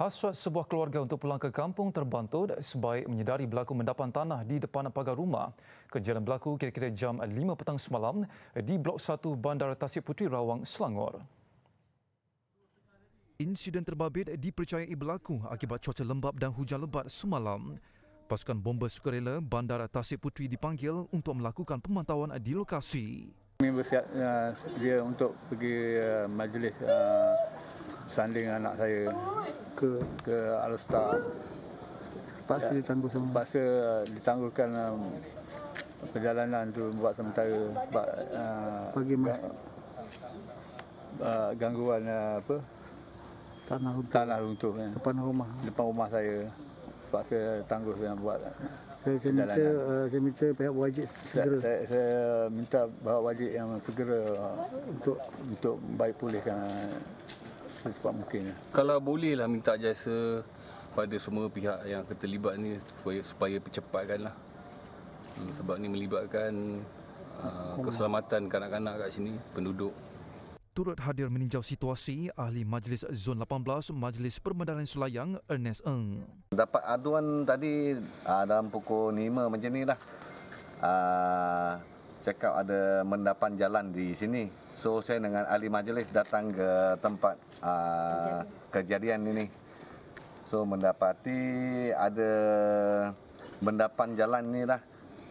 Hasrat sebuah keluarga untuk pulang ke kampung terbantut sebaik menyedari berlaku mendapan tanah di depan pagar rumah. Kejadian berlaku kira-kira jam 5 petang semalam di Blok 1 Bandar Tasik Puteri Rawang, Selangor. Insiden terbabit dipercayai berlaku akibat cuaca lembab dan hujan lebat semalam. Pasukan bomba sukarela Bandar Tasik Puteri dipanggil untuk melakukan pemantauan di lokasi. Kami bersiap uh, eh, dia untuk pergi uh, majlis uh, sanding anak saya ke ke Alstar. Paksa eh, ditangguhkan. Paksa ditangguhkan um, perjalanan tu buat sementara sebab uh, eh, bagi mas uh, gangguan uh, apa tanah runtuh. tanah runtuh ya. depan rumah depan rumah saya sebab saya tangguh saya buat saya, saya minta uh, saya minta pihak wajib segera saya, saya, saya minta bawa wajib yang segera untuk untuk baik pulihkan secepat mungkin. Kalau bolehlah minta jasa pada semua pihak yang terlibat ni supaya, supaya percepatkan lah. Hmm, sebab ni melibatkan uh, hmm. keselamatan kanak-kanak kat sini, penduduk. Turut hadir meninjau situasi ahli majlis Zon 18 Majlis Permandangan Sulayang Ernest Ng. Dapat aduan tadi uh, dalam pukul 5 macam ni lah. Uh, cakap ada mendapan jalan di sini. So saya dengan ahli majlis datang ke tempat aa, ah, kejadian ini. So mendapati ada mendapan jalan ni lah.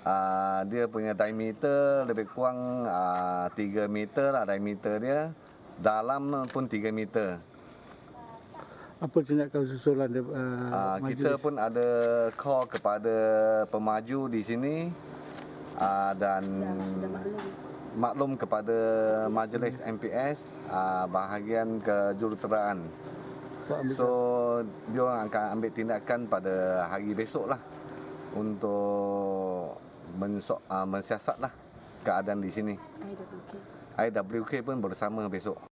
Ah, dia punya diameter lebih kurang aa, ah, 3 meter lah diameter dia. Dalam pun 3 meter. Apa tindakan susulan uh, majlis? Kita pun ada call kepada pemaju di sini. Ah, dan maklum. kepada majlis MPS ah, bahagian kejuruteraan. So, kan? dia akan ambil tindakan pada hari besok lah untuk mensok, ah, mensiasat lah keadaan di sini. IWK. IWK pun bersama besok.